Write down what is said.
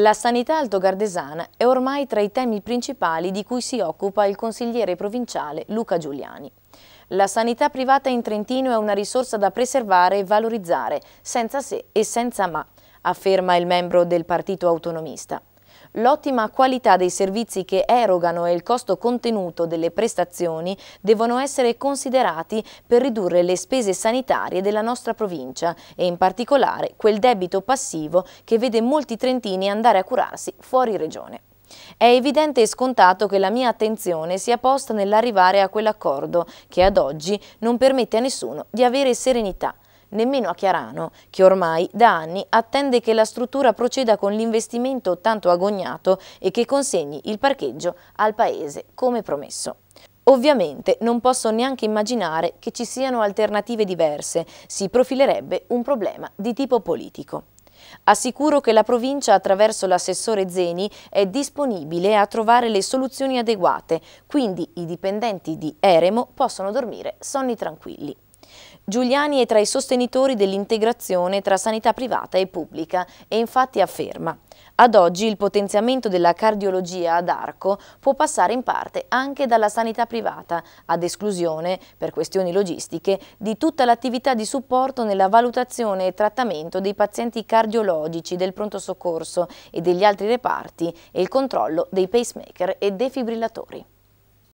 La sanità altogardesana è ormai tra i temi principali di cui si occupa il consigliere provinciale Luca Giuliani. La sanità privata in Trentino è una risorsa da preservare e valorizzare, senza se e senza ma, afferma il membro del Partito Autonomista. L'ottima qualità dei servizi che erogano e il costo contenuto delle prestazioni devono essere considerati per ridurre le spese sanitarie della nostra provincia e in particolare quel debito passivo che vede molti trentini andare a curarsi fuori regione. È evidente e scontato che la mia attenzione sia posta nell'arrivare a quell'accordo che ad oggi non permette a nessuno di avere serenità nemmeno a Chiarano, che ormai da anni attende che la struttura proceda con l'investimento tanto agognato e che consegni il parcheggio al paese come promesso. Ovviamente non posso neanche immaginare che ci siano alternative diverse, si profilerebbe un problema di tipo politico. Assicuro che la provincia attraverso l'assessore Zeni è disponibile a trovare le soluzioni adeguate, quindi i dipendenti di Eremo possono dormire sonni tranquilli. Giuliani è tra i sostenitori dell'integrazione tra sanità privata e pubblica e infatti afferma ad oggi il potenziamento della cardiologia ad arco può passare in parte anche dalla sanità privata, ad esclusione, per questioni logistiche, di tutta l'attività di supporto nella valutazione e trattamento dei pazienti cardiologici del pronto soccorso e degli altri reparti e il controllo dei pacemaker e defibrillatori.